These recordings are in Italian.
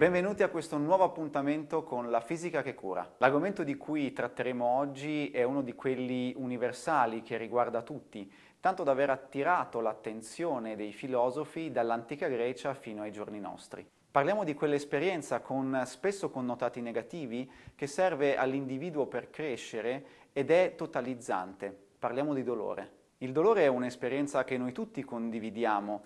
Benvenuti a questo nuovo appuntamento con la fisica che cura. L'argomento di cui tratteremo oggi è uno di quelli universali che riguarda tutti, tanto da aver attirato l'attenzione dei filosofi dall'antica Grecia fino ai giorni nostri. Parliamo di quell'esperienza con spesso connotati negativi che serve all'individuo per crescere ed è totalizzante. Parliamo di dolore. Il dolore è un'esperienza che noi tutti condividiamo,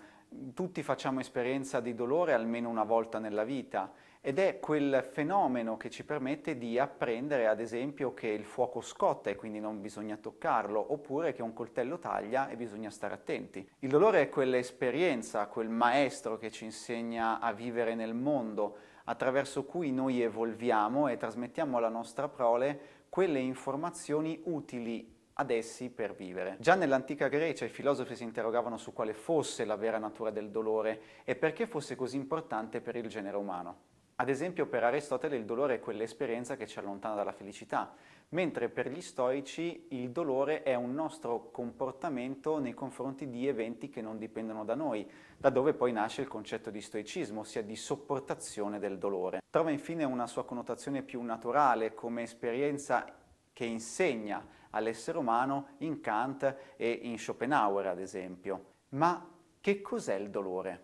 tutti facciamo esperienza di dolore almeno una volta nella vita ed è quel fenomeno che ci permette di apprendere ad esempio che il fuoco scotta e quindi non bisogna toccarlo oppure che un coltello taglia e bisogna stare attenti. Il dolore è quell'esperienza, quel maestro che ci insegna a vivere nel mondo attraverso cui noi evolviamo e trasmettiamo alla nostra prole quelle informazioni utili ad essi per vivere. Già nell'antica Grecia i filosofi si interrogavano su quale fosse la vera natura del dolore e perché fosse così importante per il genere umano. Ad esempio per Aristotele il dolore è quell'esperienza che ci allontana dalla felicità, mentre per gli stoici il dolore è un nostro comportamento nei confronti di eventi che non dipendono da noi, da dove poi nasce il concetto di stoicismo, ossia di sopportazione del dolore. Trova infine una sua connotazione più naturale come esperienza che insegna all'essere umano in Kant e in Schopenhauer, ad esempio. Ma che cos'è il dolore?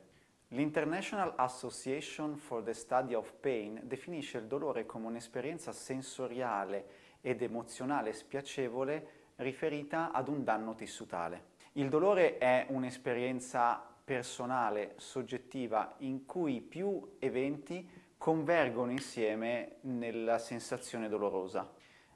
L'International Association for the Study of Pain definisce il dolore come un'esperienza sensoriale ed emozionale spiacevole riferita ad un danno tessutale. Il dolore è un'esperienza personale, soggettiva, in cui più eventi convergono insieme nella sensazione dolorosa.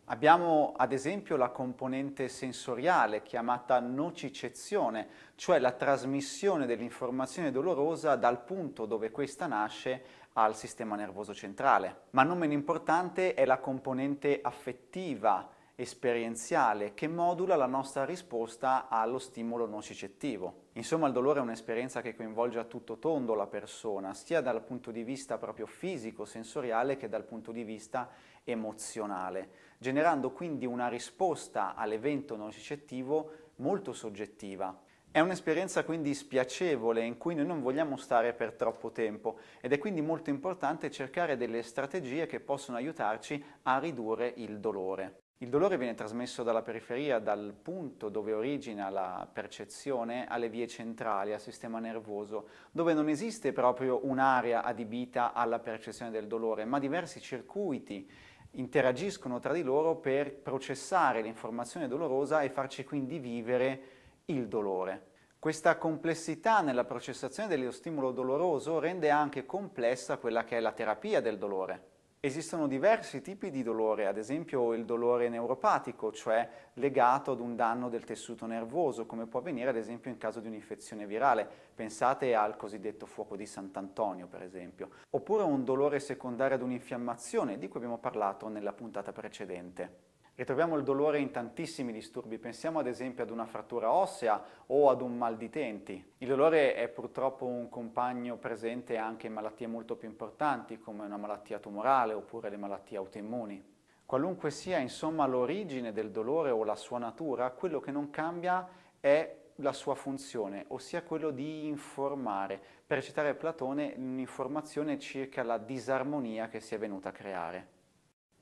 Abbiamo ad esempio la componente sensoriale chiamata nocicezione, cioè la trasmissione dell'informazione dolorosa dal punto dove questa nasce al sistema nervoso centrale. Ma non meno importante è la componente affettiva, esperienziale che modula la nostra risposta allo stimolo nocicettivo. Insomma, il dolore è un'esperienza che coinvolge a tutto tondo la persona, sia dal punto di vista proprio fisico, sensoriale, che dal punto di vista emozionale, generando quindi una risposta all'evento nocicettivo molto soggettiva. È un'esperienza quindi spiacevole in cui noi non vogliamo stare per troppo tempo ed è quindi molto importante cercare delle strategie che possono aiutarci a ridurre il dolore. Il dolore viene trasmesso dalla periferia, dal punto dove origina la percezione, alle vie centrali, al sistema nervoso, dove non esiste proprio un'area adibita alla percezione del dolore, ma diversi circuiti interagiscono tra di loro per processare l'informazione dolorosa e farci quindi vivere il dolore. Questa complessità nella processazione dello stimolo doloroso rende anche complessa quella che è la terapia del dolore. Esistono diversi tipi di dolore, ad esempio il dolore neuropatico, cioè legato ad un danno del tessuto nervoso, come può avvenire ad esempio in caso di un'infezione virale. Pensate al cosiddetto fuoco di Sant'Antonio, per esempio. Oppure un dolore secondario ad un'infiammazione, di cui abbiamo parlato nella puntata precedente. Ritroviamo il dolore in tantissimi disturbi, pensiamo ad esempio ad una frattura ossea o ad un mal di denti. Il dolore è purtroppo un compagno presente anche in malattie molto più importanti come una malattia tumorale oppure le malattie autoimmuni. Qualunque sia insomma l'origine del dolore o la sua natura, quello che non cambia è la sua funzione, ossia quello di informare, per citare Platone, un'informazione circa la disarmonia che si è venuta a creare.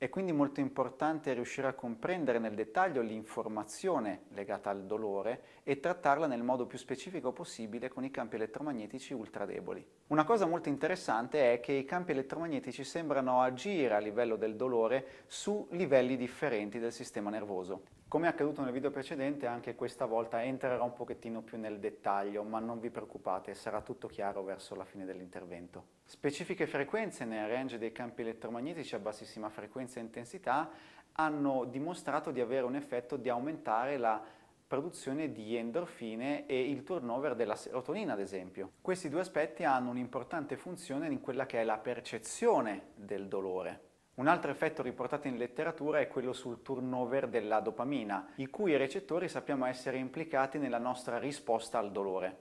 È quindi molto importante riuscire a comprendere nel dettaglio l'informazione legata al dolore e trattarla nel modo più specifico possibile con i campi elettromagnetici ultradeboli. Una cosa molto interessante è che i campi elettromagnetici sembrano agire a livello del dolore su livelli differenti del sistema nervoso. Come è accaduto nel video precedente, anche questa volta entrerò un pochettino più nel dettaglio, ma non vi preoccupate, sarà tutto chiaro verso la fine dell'intervento. Specifiche frequenze nel range dei campi elettromagnetici a bassissima frequenza e intensità hanno dimostrato di avere un effetto di aumentare la produzione di endorfine e il turnover della serotonina, ad esempio. Questi due aspetti hanno un'importante funzione in quella che è la percezione del dolore. Un altro effetto riportato in letteratura è quello sul turnover della dopamina, i cui recettori sappiamo essere implicati nella nostra risposta al dolore.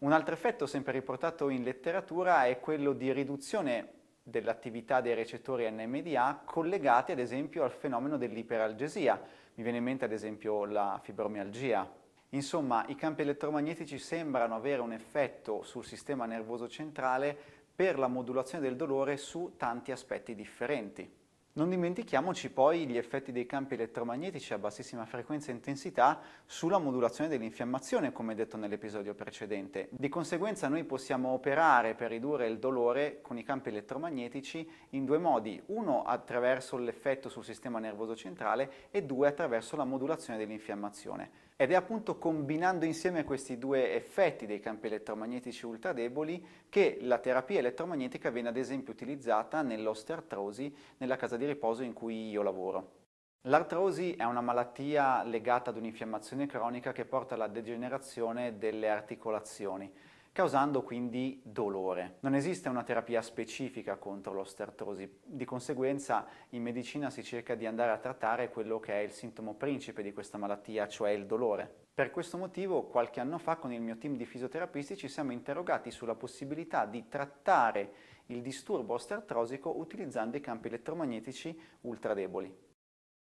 Un altro effetto sempre riportato in letteratura è quello di riduzione dell'attività dei recettori NMDA collegati ad esempio al fenomeno dell'iperalgesia. Mi viene in mente ad esempio la fibromialgia. Insomma, i campi elettromagnetici sembrano avere un effetto sul sistema nervoso centrale per la modulazione del dolore su tanti aspetti differenti. Non dimentichiamoci poi gli effetti dei campi elettromagnetici a bassissima frequenza e intensità sulla modulazione dell'infiammazione, come detto nell'episodio precedente. Di conseguenza noi possiamo operare per ridurre il dolore con i campi elettromagnetici in due modi, uno attraverso l'effetto sul sistema nervoso centrale e due attraverso la modulazione dell'infiammazione. Ed è appunto combinando insieme questi due effetti dei campi elettromagnetici ultradeboli che la terapia elettromagnetica viene ad esempio utilizzata nell'osteartrosi, nella casa di di riposo in cui io lavoro. L'artrosi è una malattia legata ad un'infiammazione cronica che porta alla degenerazione delle articolazioni, causando quindi dolore. Non esiste una terapia specifica contro l'osteartrosi, di conseguenza in medicina si cerca di andare a trattare quello che è il sintomo principe di questa malattia, cioè il dolore. Per questo motivo qualche anno fa con il mio team di fisioterapisti ci siamo interrogati sulla possibilità di trattare il disturbo osteoartrosico utilizzando i campi elettromagnetici ultradeboli.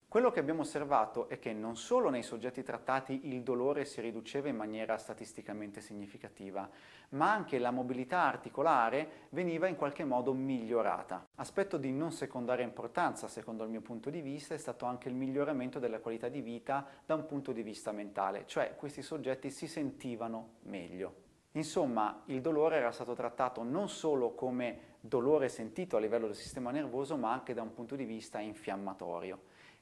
Quello che abbiamo osservato è che non solo nei soggetti trattati il dolore si riduceva in maniera statisticamente significativa, ma anche la mobilità articolare veniva in qualche modo migliorata. Aspetto di non secondaria importanza, secondo il mio punto di vista, è stato anche il miglioramento della qualità di vita da un punto di vista mentale, cioè questi soggetti si sentivano meglio. Insomma, il dolore era stato trattato non solo come dolore sentito a livello del sistema nervoso, ma anche da un punto di vista infiammatorio,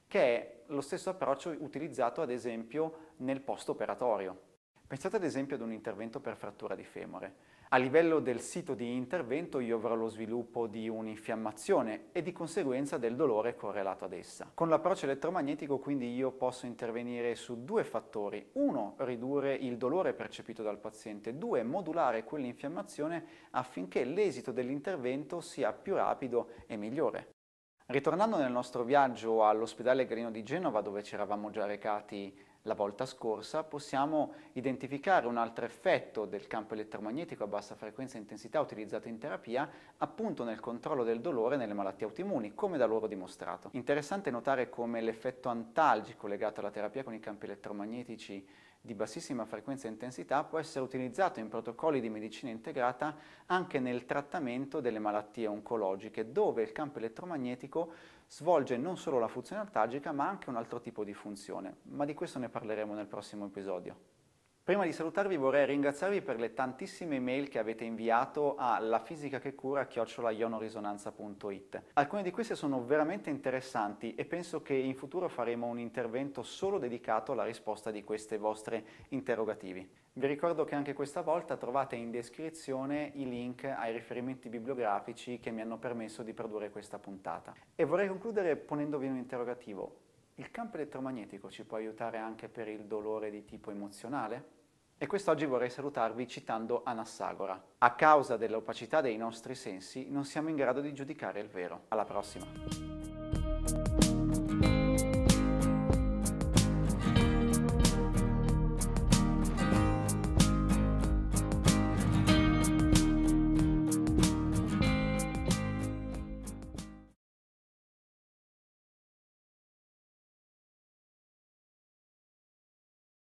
che è lo stesso approccio utilizzato ad esempio nel post-operatorio. Pensate ad esempio ad un intervento per frattura di femore. A livello del sito di intervento io avrò lo sviluppo di un'infiammazione e di conseguenza del dolore correlato ad essa. Con l'approccio elettromagnetico quindi io posso intervenire su due fattori. Uno, ridurre il dolore percepito dal paziente. Due, modulare quell'infiammazione affinché l'esito dell'intervento sia più rapido e migliore. Ritornando nel nostro viaggio all'ospedale Grino di Genova dove ci eravamo già recati la volta scorsa possiamo identificare un altro effetto del campo elettromagnetico a bassa frequenza e intensità utilizzato in terapia appunto nel controllo del dolore nelle malattie autoimmuni, come da loro dimostrato. Interessante notare come l'effetto antalgico legato alla terapia con i campi elettromagnetici di bassissima frequenza e intensità può essere utilizzato in protocolli di medicina integrata anche nel trattamento delle malattie oncologiche, dove il campo elettromagnetico svolge non solo la funzione antalgica ma anche un altro tipo di funzione, ma di questo ne parleremo nel prossimo episodio. Prima di salutarvi vorrei ringraziarvi per le tantissime email che avete inviato a lafisichachecura.ionorisonanza.it. Alcune di queste sono veramente interessanti e penso che in futuro faremo un intervento solo dedicato alla risposta di queste vostre interrogativi. Vi ricordo che anche questa volta trovate in descrizione i link ai riferimenti bibliografici che mi hanno permesso di produrre questa puntata. E vorrei concludere ponendovi un interrogativo. Il campo elettromagnetico ci può aiutare anche per il dolore di tipo emozionale? e quest'oggi vorrei salutarvi citando Anassagora. A causa dell'opacità dei nostri sensi non siamo in grado di giudicare il vero. Alla prossima!